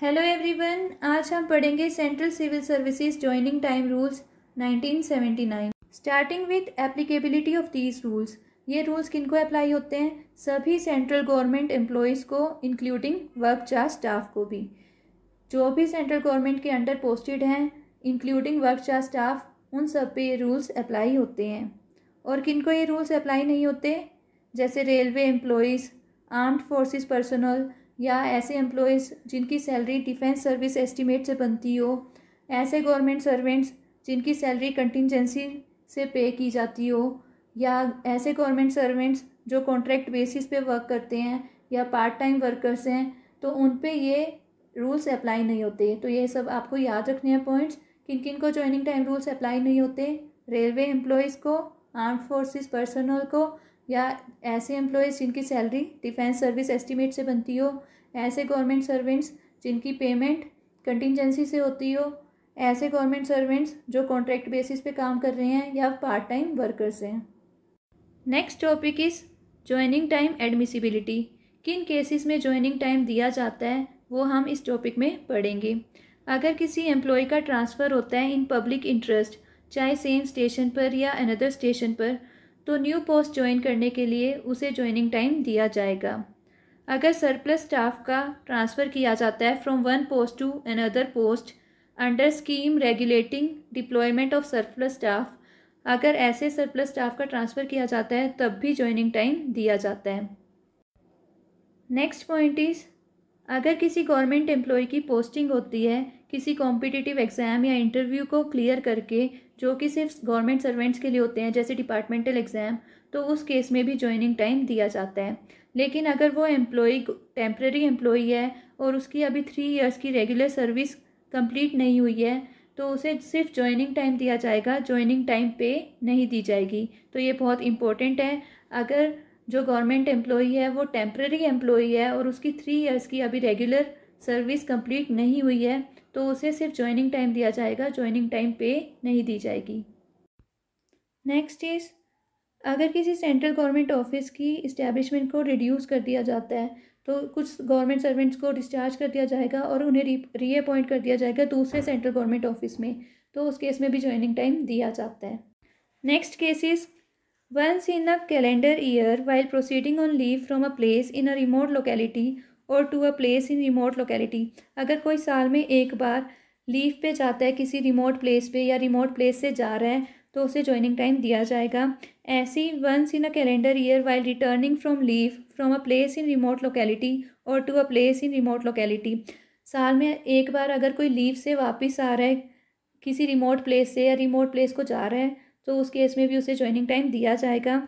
Hello everyone आज हम पढ़ेंगे central civil services joining time rules 1979 starting with applicability of these rules ये rules किन को अप्लाई होते हैं सभी सेंट्रल गवर्नमेंट एम्प्लॉयज़ को इंक्लूडिंग वर्क चार्ज स्टाफ को भी जो भी सेंट्रल गवर्नमेंट के अंडर पोस्टेड हैं इंक्लूडिंग वर्क चार्ज स्टाफ उन सब पे ये रूल्स अप्लाई होते हैं और किन को ये रूल्स अप्लाई नहीं होते जैसे railway employees armed forces personnel या ऐसे एम्प्लॉयज़ जिनकी सैलरी डिफेंस सर्विस एस्टिमेट से बनती हो ऐसे गवर्नमेंट सर्वेंट्स जिनकी सैलरी कंटिजेंसी से पे की जाती हो या ऐसे गवर्नमेंट सर्वेंट्स जो कॉन्ट्रैक्ट बेसिस पे वर्क करते हैं या पार्ट टाइम वर्कर्स हैं तो उन पे ये रूल्स अप्लाई नहीं होते तो ये सब आपको याद रखने हैं पॉइंट्स किन किन को ज्वाइनिंग टाइम रूल्स अप्लाई नहीं होते रेलवे एम्प्लॉयज़ को आर्म फोर्सेस पर्सनल को या ऐसे एम्प्लॉयज़ जिनकी सैलरी डिफेंस सर्विस एस्टिमेट से बनती हो ऐसे गवर्नमेंट सर्वेंट्स जिनकी पेमेंट कंटिजेंसी से होती हो ऐसे गवर्नमेंट सर्वेंट्स जो कॉन्ट्रैक्ट बेसिस पे काम कर रहे हैं या पार्ट टाइम वर्कर्स हैं next topic is joining time admissibility किन केसेस में ज्वाइनिंग टाइम दिया जाता है वो हम इस टॉपिक में पढ़ेंगे अगर किसी एम्प्लॉय का ट्रांसफ़र होता है इन पब्लिक इंटरेस्ट चाहे सेम स्टेशन पर या अनदर स्टेशन पर तो न्यू पोस्ट ज्वाइन करने के लिए उसे ज्वाइनिंग टाइम दिया जाएगा अगर सरप्लस स्टाफ का ट्रांसफ़र किया जाता है from one post to another post under scheme regulating deployment of surplus staff अगर ऐसे सरप्लस स्टाफ का ट्रांसफ़र किया जाता है तब भी ज्वाइनिंग टाइम दिया जाता है नेक्स्ट पॉइंट इज़ अगर किसी गवर्नमेंट एम्प्लॉय की पोस्टिंग होती है किसी कॉम्पिटिटिव एग्ज़ाम या इंटरव्यू को क्लियर करके जो कि सिर्फ गवर्नमेंट सर्वेंट्स के लिए होते हैं जैसे डिपार्टमेंटल एग्ज़ाम तो उस केस में भी ज्वाइनिंग टाइम दिया जाता है लेकिन अगर वो एम्प्लॉई टेम्प्रेरी एम्प्लॉई है और उसकी अभी थ्री इयर्स की रेगुलर सर्विस कंप्लीट नहीं हुई है तो उसे सिर्फ ज्वाइनिंग टाइम दिया जाएगा ज्वाइनिंग टाइम पे नहीं दी जाएगी तो ये बहुत इम्पोर्टेंट है अगर जो गवर्नमेंट एम्प्लॉई है वो टेम्प्रेरी एम्प्लॉई है और उसकी थ्री ईयर्स की अभी रेगुलर सर्विस कंप्लीट नहीं हुई है तो उसे सिर्फ ज्वाइनिंग टाइम दिया जाएगा ज्वाइनिंग टाइम पे नहीं दी जाएगी नेक्स्ट इज़ अगर किसी सेंट्रल गवर्नमेंट ऑफिस की इस्टेब्लिशमेंट को रिड्यूस कर दिया जाता है तो कुछ गवर्नमेंट सर्वेंट्स को डिस्चार्ज कर दिया जाएगा और उन्हें री रीअपॉइंट कर दिया जाएगा दूसरे सेंट्रल गवर्नमेंट ऑफिस में तो उस केस में भी ज्वाइनिंग टाइम दिया जाता है next case is once in a calendar year while proceeding on leave from a place in a remote locality और to a place in remote locality अगर कोई साल में एक बार लीव पे जाता है किसी रिमोट प्लेस पे या रिमोट प्लेस से जा रहा है तो उसे ज्वाइनिंग टाइम दिया जाएगा ऐसी once in a calendar year while returning from leave from a place in remote locality और to a place in remote locality साल में एक बार अगर कोई लीव से वापस आ रहा है किसी रिमोट प्लेस से या रिमोट प्लेस को जा रहा है तो उस केस में भी उसे ज्वाइनिंग टाइम दिया जाएगा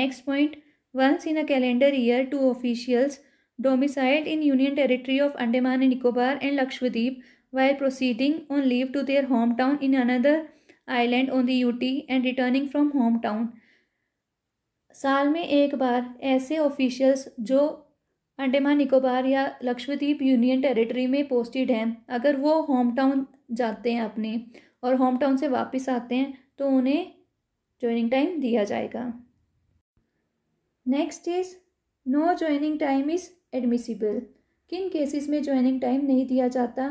next point once in a calendar year to officials domiciled in Union Territory of Andaman and Nicobar and Lakshadweep while proceeding on leave to their hometown in another island on the UT and returning from hometown. साल में एक बार ऐसे officials जो अंडेमान निकोबार या Lakshadweep union territory में posted हैं अगर वो होम टाउन जाते हैं अपने और होम टाउन से वापस आते हैं तो उन्हें ज्वाइनिंग टाइम दिया जाएगा next is no joining time is admissible किन केसेस में ज्वाइनिंग टाइम नहीं दिया जाता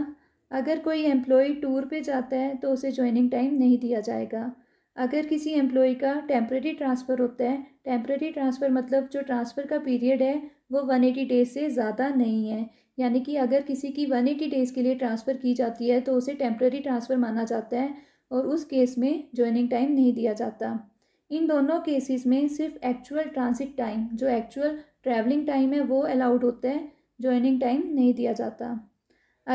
अगर कोई एम्प्लॉय टूर पे जाता है तो उसे ज्वाइनिंग टाइम नहीं दिया जाएगा अगर किसी एम्प्लॉय का टेम्प्रेरी ट्रांसफ़र होता है टेम्प्रेरी ट्रांसफ़र मतलब जो ट्रांसफ़र का पीरियड है वो वन एटी डेज़ से ज़्यादा नहीं है यानी कि अगर किसी की वन एटी डेज़ के लिए ट्रांसफ़र की जाती है तो उसे टेम्प्रेरी ट्रांसफ़र माना जाता है और उस केस में ज्वाइनिंग टाइम नहीं दिया जाता इन दोनों केसेस में सिर्फ एक्चुअल ट्रांसिट टाइम जो एक्चुअल ट्रैवलिंग टाइम है वो अलाउड होता है ज्वाइनिंग टाइम नहीं दिया जाता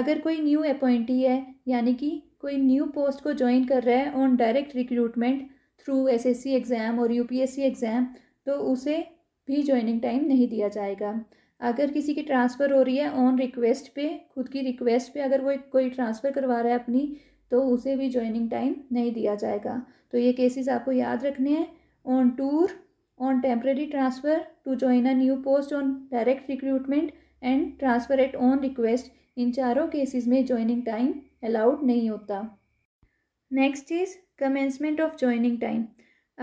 अगर कोई न्यू अपॉइंटी है यानी कि कोई न्यू पोस्ट को ज्वाइन कर रहा है on direct recruitment through SSC exam और यूपीएससी एग्ज़ाम तो उसे भी ज्वाइनिंग टाइम नहीं दिया जाएगा अगर किसी की ट्रांसफ़र हो रही है ऑन रिक्वेस्ट पे खुद की रिक्वेस्ट पे अगर वो कोई ट्रांसफ़र करवा रहा है अपनी तो उसे भी ज्वाइनिंग टाइम नहीं दिया जाएगा तो ये केसेस आपको याद रखने हैं on tour on temporary transfer to join a new post on direct recruitment and transfer at own request in चारों केसेस में जॉइनिंग टाइम अलाउड नहीं होता next is commencement of joining time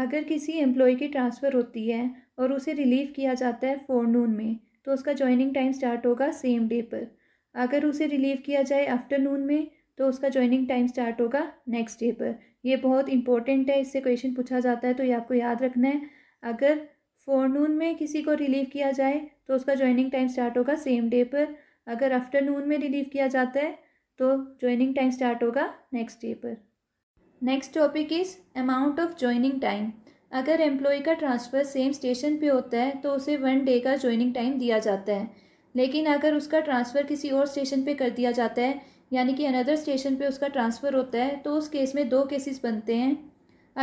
अगर किसी एम्प्लॉय की ट्रांसफ़र होती है और उसे रिलीव किया जाता है फोरनून में तो उसका जॉइनिंग टाइम स्टार्ट होगा सेम डे पर अगर उसे रिलीव किया जाए आफ्टर नून में तो उसका ज्वाइनिंग टाइम स्टार्ट होगा नेक्स्ट डे पर यह बहुत इंपॉर्टेंट है इससे क्वेश्चन पूछा जाता है तो ये आपको याद रखना है अगर फोरनून में किसी को रिलीव किया जाए तो उसका ज्वाइनिंग टाइम स्टार्ट होगा सेम डे पर अगर आफ्टरनून में रिलीव किया जाता है तो ज्वाइनिंग टाइम स्टार्ट होगा नेक्स्ट डे पर next topic is amount of joining time अगर एम्प्लॉय का ट्रांसफ़र सेम स्टेशन पे होता है तो उसे वन डे का ज्वाइनिंग टाइम दिया जाता है लेकिन अगर उसका ट्रांसफ़र किसी और स्टेशन पे कर दिया जाता है यानी कि अनदर स्टेशन पे उसका ट्रांसफ़र होता है तो उस केस में दो केसेस बनते हैं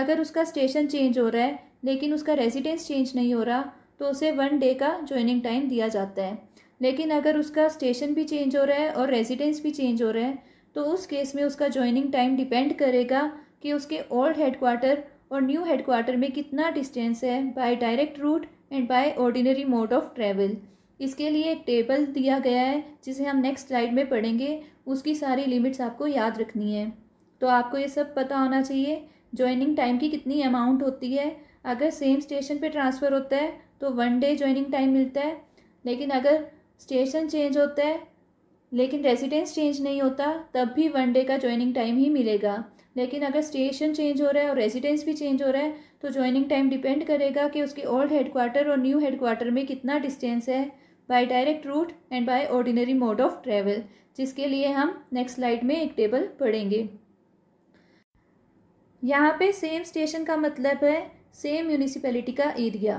अगर उसका स्टेशन चेंज हो रहा है लेकिन उसका रेजिडेंस चेंज नहीं हो रहा तो उसे वन डे का ज्वाइनिंग टाइम दिया जाता है लेकिन अगर उसका स्टेशन भी चेंज हो रहा है और रेजिडेंस भी चेंज हो रहा है तो उस केस में उसका ज्वाइनिंग टाइम डिपेंड करेगा कि उसके ओल्ड हेडक्वार्टर और न्यू हेडक्वार्टर में कितना डिस्टेंस है by direct route and by ordinary mode of travel इसके लिए एक टेबल दिया गया है जिसे हम नेक्स्ट स्लाइड में पढ़ेंगे उसकी सारी लिमिट्स आपको याद रखनी है तो आपको ये सब पता होना चाहिए ज्वाइनिंग टाइम की कितनी अमाउंट होती है अगर सेम स्टेशन पे ट्रांसफ़र होता है तो वन डे ज्वाइनिंग टाइम मिलता है लेकिन अगर स्टेशन चेंज होता है लेकिन रेजिडेंस चेंज नहीं होता तब भी वन डे का ज्वाइनिंग टाइम ही मिलेगा लेकिन अगर स्टेशन चेंज हो रहा है और रेजिडेंस भी चेंज हो रहा है तो ज्वाइनिंग टाइम डिपेंड करेगा कि उसके ओल्ड हेडक्वार्टर और न्यू हेडक्वार्टर में कितना डिस्टेंस है by direct route and by ordinary mode of travel जिसके लिए हम नेक्स्ट स्लाइड में एक टेबल पढ़ेंगे यहाँ पे सेम स्टेशन का मतलब है सेम म्यूनिसिपैलिटी का एरिया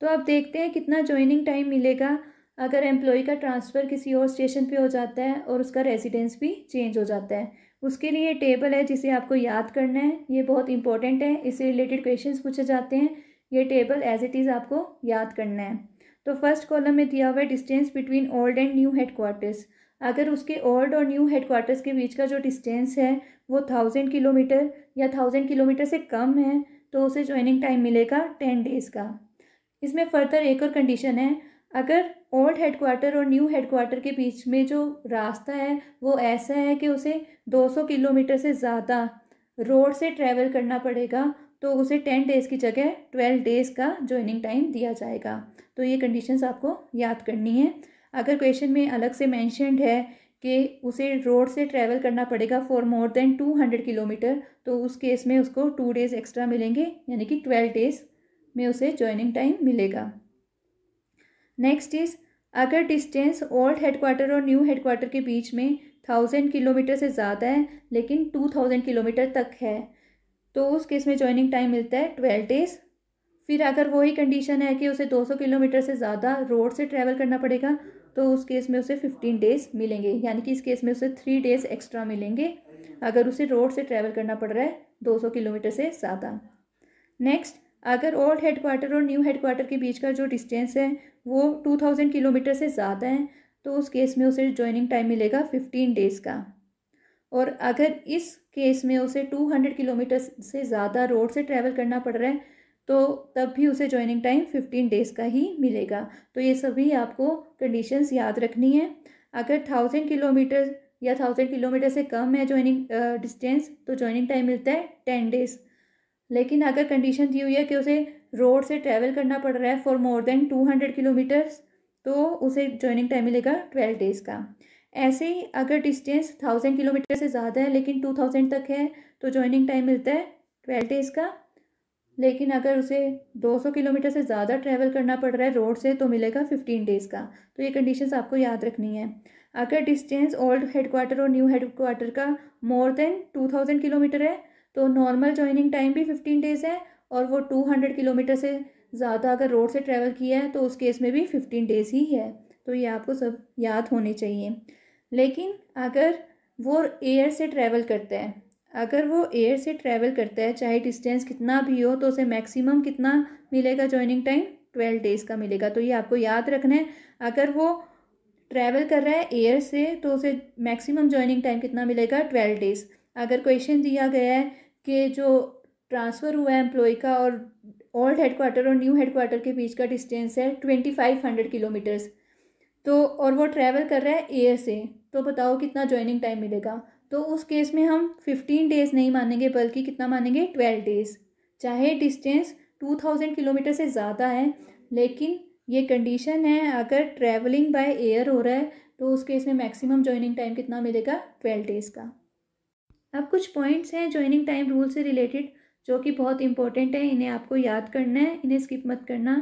तो आप देखते हैं कितना ज्वाइनिंग टाइम मिलेगा अगर एम्प्लॉय का ट्रांसफ़र किसी और स्टेशन पे हो जाता है और उसका रेजिडेंस भी चेंज हो जाता है उसके लिए टेबल है जिसे आपको याद करना है ये बहुत इंपॉर्टेंट है इससे रिलेटेड क्वेश्चन पूछे जाते हैं ये टेबल एज इट इज़ आपको याद करना है तो फर्स्ट कॉलम में दिया हुआ है distance between old and new head quarters अगर उसके ओल्ड और न्यू हेडक्वार्टर्स के बीच का जो डिस्टेंस है वो थाउजेंड किलोमीटर या थाउजेंड किलोमीटर से कम है तो उसे ज्वाइनिंग टाइम मिलेगा टेन डेज़ का इसमें फर्दर एक और कंडीशन है अगर ओल्ड हेडक्वार्टर और न्यू हेडक्वार्टर के बीच में जो रास्ता है वो ऐसा है कि उसे 200 किलोमीटर से ज़्यादा रोड से ट्रैवल करना पड़ेगा तो उसे टेन डेज़ की जगह ट्वेल्व डेज़ का ज्वाइनिंग टाइम दिया जाएगा तो ये कंडीशंस आपको याद करनी है अगर क्वेश्चन में अलग से मैंशनड है कि उसे रोड से ट्रैवल करना पड़ेगा for more than two hundred kilometre तो उस केस में उसको टू डेज़ एक्स्ट्रा मिलेंगे यानी कि ट्वेल्व डेज़ में उसे ज्वाइनिंग टाइम मिलेगा नेक्स्ट इज़ अगर डिस्टेंस ओल्ड हेडक्वार्टर और न्यू हेडक्वार्टर के बीच में थाउजेंड किलोमीटर से ज़्यादा है लेकिन टू थाउजेंड किलोमीटर तक है तो उस केस में ज्वाइनिंग टाइम मिलता है ट्वेल्व डेज़ फिर अगर वही कंडीशन है कि उसे दो सौ किलोमीटर से ज़्यादा रोड से ट्रैवल करना पड़ेगा तो उस केस में उसे फिफ्टीन डेज़ मिलेंगे यानी कि इस केस में उसे थ्री डेज़ एक्स्ट्रा मिलेंगे अगर उसे रोड से ट्रैवल करना पड़ रहा है 200 किलोमीटर से ज़्यादा नेक्स्ट अगर ओल्ड क्वार्टर और न्यू क्वार्टर के बीच का जो डिस्टेंस है वो 2000 किलोमीटर से ज़्यादा है तो उस केस में उसे ज्वाइनिंग टाइम मिलेगा 15 डेज़ का और अगर इस केस में उसे 200 किलोमीटर से ज़्यादा रोड से ट्रैवल करना पड़ रहा है तो तब भी उसे ज्वाइनिंग टाइम फिफ्टीन डेज़ का ही मिलेगा तो ये सभी आपको कंडीशंस याद रखनी है अगर थाउजेंड किलोमीटर या थाउजेंड किलोमीटर से कम है ज्वाइनिंग डिस्टेंस तो ज्वाइनिंग टाइम मिलता है टेन डेज़ लेकिन अगर कंडीशन दी हुई है कि उसे रोड से ट्रैवल करना पड़ रहा है for more than two hundred kilometres तो उसे ज्वाइनिंग टाइम मिलेगा ट्वेल्व डेज़ का ऐसे ही अगर डिस्टेंस थाउजेंड किलोमीटर से ज़्यादा है लेकिन टू थाउजेंड तक है तो ज्वाइनिंग टाइम मिलता है ट्वेल्व डेज़ का लेकिन अगर उसे 200 किलोमीटर से ज़्यादा ट्रैवल करना पड़ रहा है रोड से तो मिलेगा 15 डेज़ का तो ये कंडीशंस आपको याद रखनी है अगर डिस्टेंस ओल्ड क्वार्टर और न्यू हेडक्वार्टर का मोर देन 2000 किलोमीटर है तो नॉर्मल जॉइनिंग टाइम भी 15 डेज़ है और वो 200 किलोमीटर से ज़्यादा अगर रोड से ट्रैवल किया है तो उस केस में भी फ़िफ्टीन डेज़ ही है तो ये आपको सब याद होने चाहिए लेकिन अगर वो एयर से ट्रैवल करते हैं अगर वो एयर से ट्रैवल करता है चाहे डिस्टेंस कितना भी हो तो उसे मैक्सिमम कितना मिलेगा जॉइनिंग टाइम ट्वेल्व डेज़ का मिलेगा तो ये आपको याद रखना है अगर वो ट्रैवल कर रहा है एयर से तो उसे मैक्सिमम जॉइनिंग टाइम कितना मिलेगा ट्वेल्व डेज़ अगर क्वेश्चन दिया गया है कि जो ट्रांसफ़र हुआ है एम्प्लॉय का और ओल्ड क्वार्टर और न्यू क्वार्टर के बीच का डिस्टेंस है ट्वेंटी फाइव हंड्रेड किलोमीटर्स तो और वो ट्रैवल कर रहा है एयर से तो बताओ कितना जॉइनिंग टाइम मिलेगा तो उस केस में हम फिफ्टीन डेज़ नहीं मानेंगे बल्कि कितना मानेंगे ट्वेल्व डेज़ चाहे डिस्टेंस टू थाउजेंड किलोमीटर से ज़्यादा है लेकिन ये कंडीशन है अगर ट्रैवलिंग बाय एयर हो रहा है तो उस केस में मैक्सिमम ज्वाइनिंग टाइम कितना मिलेगा ट्वेल्व डेज़ का अब कुछ पॉइंट्स हैं ज्वाइनिंग टाइम रूल से रिलेटेड जो कि बहुत इंपॉर्टेंट है इन्हें आपको याद करना है इन्हें स्किप मत करना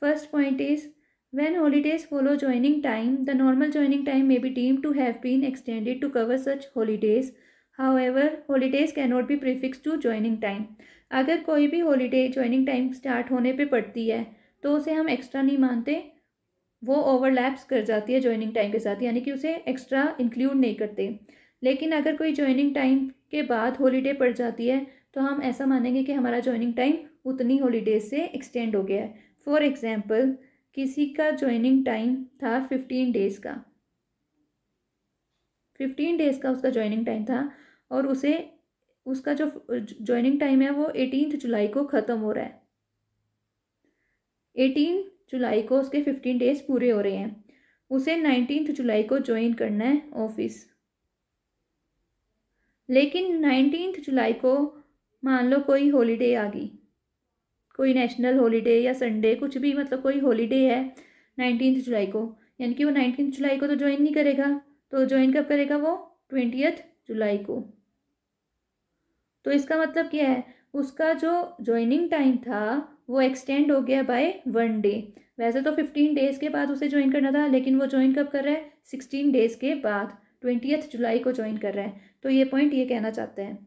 first point is when When holidays follow joining time, the normal joining time may be deemed to have been extended to cover such holidays. However, holidays cannot be prefixed to joining time अगर कोई भी holiday joining time start होने पर पड़ती है तो उसे हम एक्स्ट्रा नहीं मानते वो ओवरलैप्स कर जाती है ज्वाइनिंग टाइम के साथ यानी कि उसे एक्स्ट्रा इंक्लूड नहीं करते लेकिन अगर कोई ज्वाइनिंग टाइम के बाद हॉलीडे पड़ जाती है तो हम ऐसा मानेंगे कि हमारा ज्वाइनिंग टाइम उतनी हॉलीडेज से एक्सटेंड हो गया है फॉर एग्ज़ाम्पल किसी का ज्वाइनिंग टाइम था फिफ्टीन डेज़ का फिफ्टीन डेज़ का उसका ज्वाइनिंग टाइम था और उसे उसका जो ज्वाइनिंग टाइम है वो एटीनथ जुलाई को ख़त्म हो रहा है एटीन जुलाई को उसके फिफ्टीन डेज़ पूरे हो रहे हैं उसे नाइनटीन जुलाई को ज्वाइन करना है ऑफिस लेकिन नाइनटीन जुलाई को मान लो कोई हॉलीडे आ गई कोई नेशनल हॉलीडे या संडे कुछ भी मतलब कोई हॉलीडे है नाइनटीन जुलाई को यानी कि वो नाइनटीन जुलाई को तो ज्वाइन नहीं करेगा तो ज्वाइन कब करेगा वो ट्वेंटियथ जुलाई को तो इसका मतलब क्या है उसका जो ज्वाइनिंग टाइम था वो एक्सटेंड हो गया बाय वन डे वैसे तो फिफ्टीन डेज़ के बाद उसे ज्वाइन करना था लेकिन वो ज्वाइन कब कर रहा है सिक्सटीन डेज़ के बाद ट्वेंटियथ जुलाई को ज्वाइन कर रहा है तो ये पॉइंट ये कहना चाहते हैं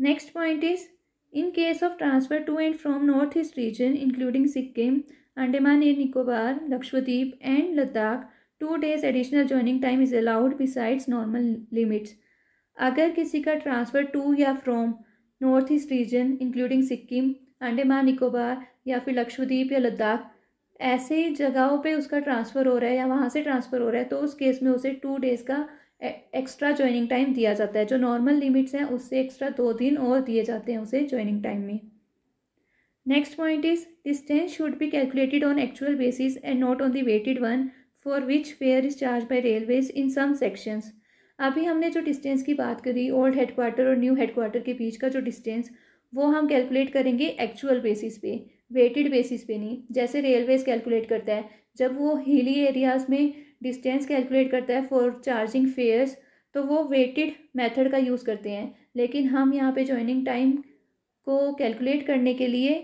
next point is In case of transfer to and from northeast region including Sikkim, Andaman and Nicobar, Lakshadweep and Ladakh, two days additional joining time is allowed besides normal limits. अगर किसी का transfer to या from north east region including Sikkim Andaman Nicobar या फिर लक्षद्वीप या लद्दाख ऐसे जगहों पे उसका ट्रांसफ़र हो रहा है या वहाँ से ट्रांसफ़र हो रहा है तो उस केस में उसे टू डेज़ का एक्स्ट्रा ज्वाइनिंग टाइम दिया जाता है जो नॉर्मल लिमिट्स हैं उससे एक्स्ट्रा दो दिन और दिए जाते हैं उसे ज्वाइनिंग टाइम में next point is distance should be calculated on actual basis and not on the weighted one for which fare is charged by railways in some sections अभी हमने जो डिस्टेंस की बात करी ओल्ड हेडक्वार्टर और new headquarter के बीच का जो डिस्टेंस वो हम कैलकुलेट करेंगे एक्चुअल बेसिस पे वेटेड बेसिस पे नहीं जैसे रेलवेज कैलकुलेट करता है जब वो हिली एरियाज़ में डिस्टेंस कैलकुलेट करता है फॉर चार्जिंग फेयर्स तो वो वेटेड मेथड का यूज़ करते हैं लेकिन हम यहाँ पे जॉइनिंग टाइम को कैलकुलेट करने के लिए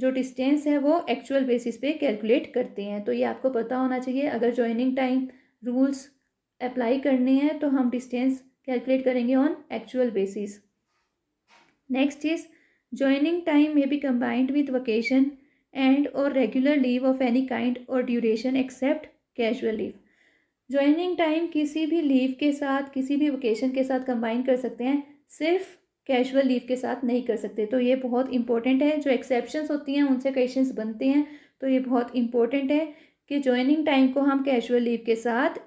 जो डिस्टेंस है वो एक्चुअल बेसिस पे कैलकुलेट करते हैं तो ये आपको पता होना चाहिए अगर जॉइनिंग टाइम रूल्स अप्लाई करने हैं तो हम डिस्टेंस कैलकुलेट करेंगे on actual basis next is joining time may be combined with vacation and or regular leave of any kind or duration except casual leave joining time किसी भी leave के साथ किसी भी वोकेशन के साथ कंबाइन कर सकते हैं सिर्फ कैजुअल लीव के साथ नहीं कर सकते तो ये बहुत इंपॉर्टेंट है जो एक्सेप्शन होती हैं उनसे क्वेश्चन बनते हैं तो ये बहुत इंपॉर्टेंट है कि ज्वाइनिंग टाइम को हम कैजुअल लीव के साथ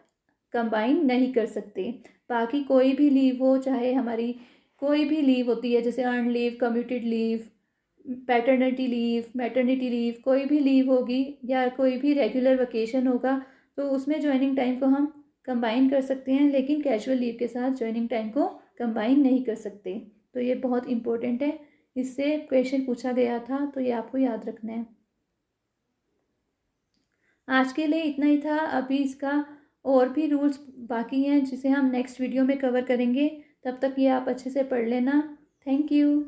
कंबाइन नहीं कर सकते बाकी कोई भी लीव हो चाहे हमारी कोई भी लीव होती है जैसे earn leave commuted leave paternity leave maternity leave कोई भी लीव होगी या कोई भी रेगुलर वकेशन होगा तो उसमें ज्वाइनिंग टाइम को हम कंबाइन कर सकते हैं लेकिन कैजुअल लीव के साथ ज्वाइनिंग टाइम को कंबाइन नहीं कर सकते तो ये बहुत इंपॉर्टेंट है इससे क्वेश्चन पूछा गया था तो ये आपको याद रखना है आज के लिए इतना ही था अभी इसका और भी रूल्स बाकी हैं जिसे हम नेक्स्ट वीडियो में कवर करेंगे तब तक ये आप अच्छे से पढ़ लेना थैंक यू